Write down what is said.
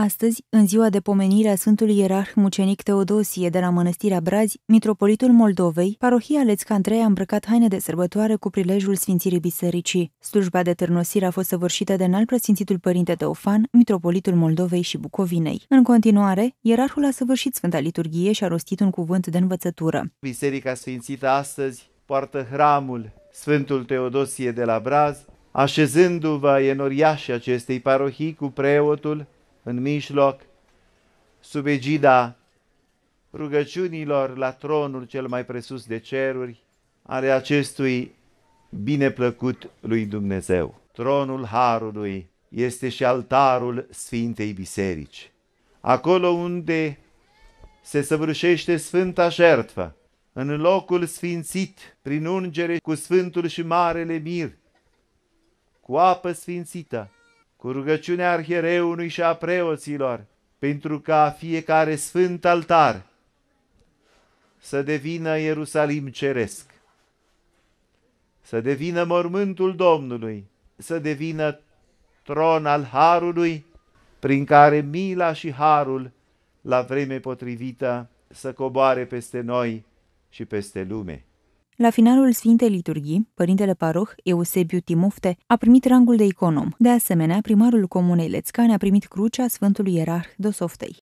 Astăzi, în ziua de pomenire a Sfântului Ierarh Mucenic Teodosie de la Mănăstirea Brazi, Mitropolitul Moldovei, parohia Lețca Andrei a îmbrăcat haine de sărbătoare cu prilejul Sfințirii Bisericii. Slujba de târnosire a fost săvârșită de înalt preasfințitul Părinte Teofan, Mitropolitul Moldovei și Bucovinei. În continuare, ierarhul a săvârșit Sfânta Liturghie și a rostit un cuvânt de învățătură. Biserica Sfințită astăzi poartă hramul Sfântul Teodosie de la Braz, așezându-vă enoriașii acestei parohii cu preotul în mijloc, sub egida rugăciunilor la tronul cel mai presus de ceruri, ale acestui bineplăcut lui Dumnezeu. Tronul Harului este și altarul Sfintei Biserici. Acolo unde se săvârșește Sfânta Jertfă, în locul sfințit prin ungere cu Sfântul și Marele Mir, cu apă sfințită, cu rugăciunea arhereului și a preoților, pentru ca fiecare sfânt altar să devină Ierusalim ceresc, să devină mormântul Domnului, să devină tron al Harului, prin care mila și Harul, la vreme potrivită, să coboare peste noi și peste lume. La finalul Sfintei Liturghii, părintele paroh Eusebiu Timofte a primit rangul de iconom. De asemenea, primarul comunei Lețcane a primit crucea Sfântului Ierarh Dosoftei.